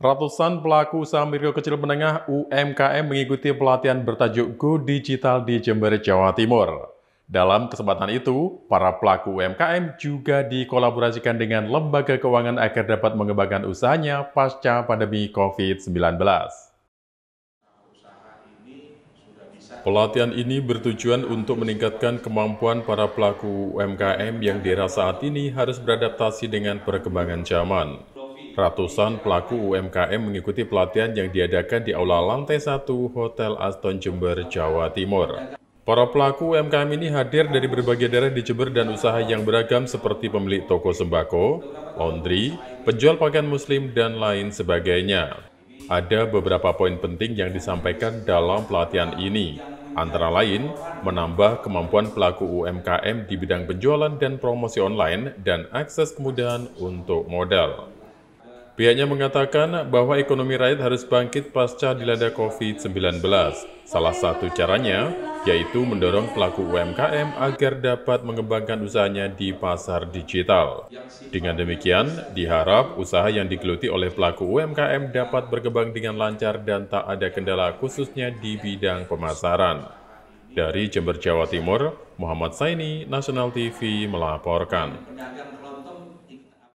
Ratusan pelaku usaha mikro kecil menengah UMKM mengikuti pelatihan bertajuk Go Digital di Jember, Jawa Timur. Dalam kesempatan itu, para pelaku UMKM juga dikolaborasikan dengan lembaga keuangan agar dapat mengembangkan usahanya pasca pandemi COVID-19. Pelatihan ini bertujuan untuk meningkatkan kemampuan para pelaku UMKM yang di era saat ini harus beradaptasi dengan perkembangan zaman. Ratusan pelaku UMKM mengikuti pelatihan yang diadakan di aula lantai 1 Hotel Aston Jember, Jawa Timur. Para pelaku UMKM ini hadir dari berbagai daerah di Jember dan usaha yang beragam seperti pemilik toko sembako, laundry, penjual pakaian muslim, dan lain sebagainya. Ada beberapa poin penting yang disampaikan dalam pelatihan ini, antara lain menambah kemampuan pelaku UMKM di bidang penjualan dan promosi online dan akses kemudahan untuk modal. Pihaknya mengatakan bahwa ekonomi rakyat harus bangkit pasca dilanda COVID-19. Salah satu caranya yaitu mendorong pelaku UMKM agar dapat mengembangkan usahanya di pasar digital. Dengan demikian, diharap usaha yang digeluti oleh pelaku UMKM dapat berkembang dengan lancar dan tak ada kendala khususnya di bidang pemasaran. Dari Jember, Jawa Timur, Muhammad Saini, National TV melaporkan.